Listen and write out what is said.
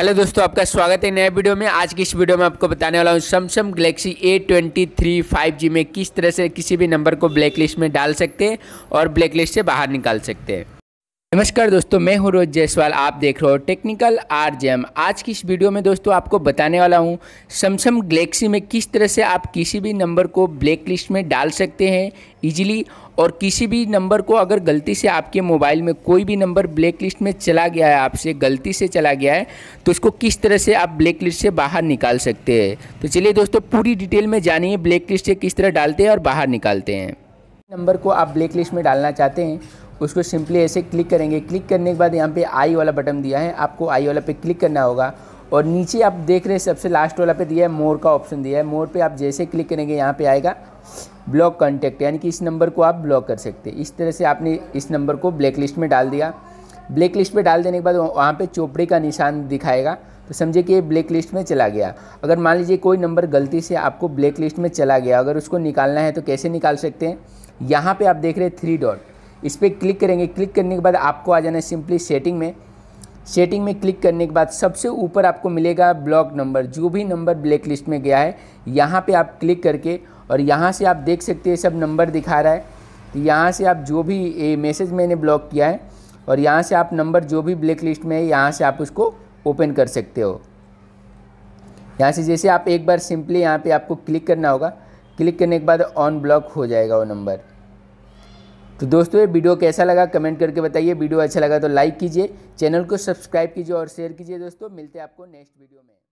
hello दोस्तों आपका स्वागत है नए वीडियो में आज की इस वीडियो में आपको बताने वाला हूँ Samsung Galaxy A twenty three five G में किस तरह से किसी भी नंबर को ब्लैक लिस्ट में डाल सकते हैं और ब्लैक लिस्ट से बाहर निकाल सकते हैं नमस्कार दोस्तों मैं हूं रोज जायसवाल आप देख रहे हो टेक्निकल आर जेम आज की इस वीडियो में दोस्तों आपको बताने वाला हूं सैमसंग गलेक्सी में किस तरह से आप किसी भी नंबर को ब्लैक लिस्ट में डाल सकते हैं इजीली और किसी भी नंबर को अगर गलती से आपके मोबाइल में कोई भी नंबर ब्लैक लिस्ट में चला गया है आपसे गलती से चला गया है तो उसको किस तरह से आप ब्लैक लिस्ट से बाहर निकाल सकते हैं तो चलिए दोस्तों पूरी डिटेल में जानिए ब्लैक लिस्ट से किस तरह डालते हैं और बाहर निकालते हैं नंबर को आप ब्लैक लिस्ट में डालना चाहते हैं उसको सिंपली ऐसे क्लिक करेंगे क्लिक करने के बाद यहाँ पे आई वाला बटन दिया है आपको आई वाला पे क्लिक करना होगा और नीचे आप देख रहे हैं सबसे लास्ट वाला पे दिया है मोर का ऑप्शन दिया है मोर पे आप जैसे क्लिक करेंगे यहाँ पे आएगा ब्लॉक कॉन्टैक्ट यानी कि इस नंबर को आप ब्लॉक कर सकते हैं इस तरह से आपने इस नंबर को ब्लैक लिस्ट में डाल दिया ब्लैक लिस्ट में डाल देने के बाद वहाँ पर चोपड़े का निशान दिखाएगा तो समझे कि ये ब्लैक लिस्ट में चला गया अगर मान लीजिए कोई नंबर गलती से आपको ब्लैक लिस्ट में चला गया अगर उसको निकालना है तो कैसे निकाल सकते हैं यहाँ पे आप देख रहे हैं थ्री डॉट इस पर क्लिक करेंगे क्लिक करने के बाद आपको आ जाना है सिंपली सेटिंग में सेटिंग में क्लिक करने के बाद सबसे ऊपर आपको मिलेगा ब्लॉक नंबर जो भी नंबर ब्लैक लिस्ट में गया है यहाँ पे आप क्लिक करके और यहाँ से आप देख सकते हैं सब नंबर दिखा रहा है तो यहाँ से आप जो भी ये मैसेज मैंने ब्लॉक किया है और यहाँ से आप नंबर जो भी ब्लैक लिस्ट में है यहाँ से आप उसको ओपन कर सकते हो यहाँ से जैसे आप एक बार सिंपली यहाँ पर आपको क्लिक करना होगा क्लिक करने के बाद ऑन ब्लॉक हो जाएगा वो नंबर तो दोस्तों ये वीडियो कैसा लगा कमेंट करके बताइए वीडियो अच्छा लगा तो लाइक कीजिए चैनल को सब्सक्राइब कीजिए और शेयर कीजिए दोस्तों मिलते हैं आपको नेक्स्ट वीडियो में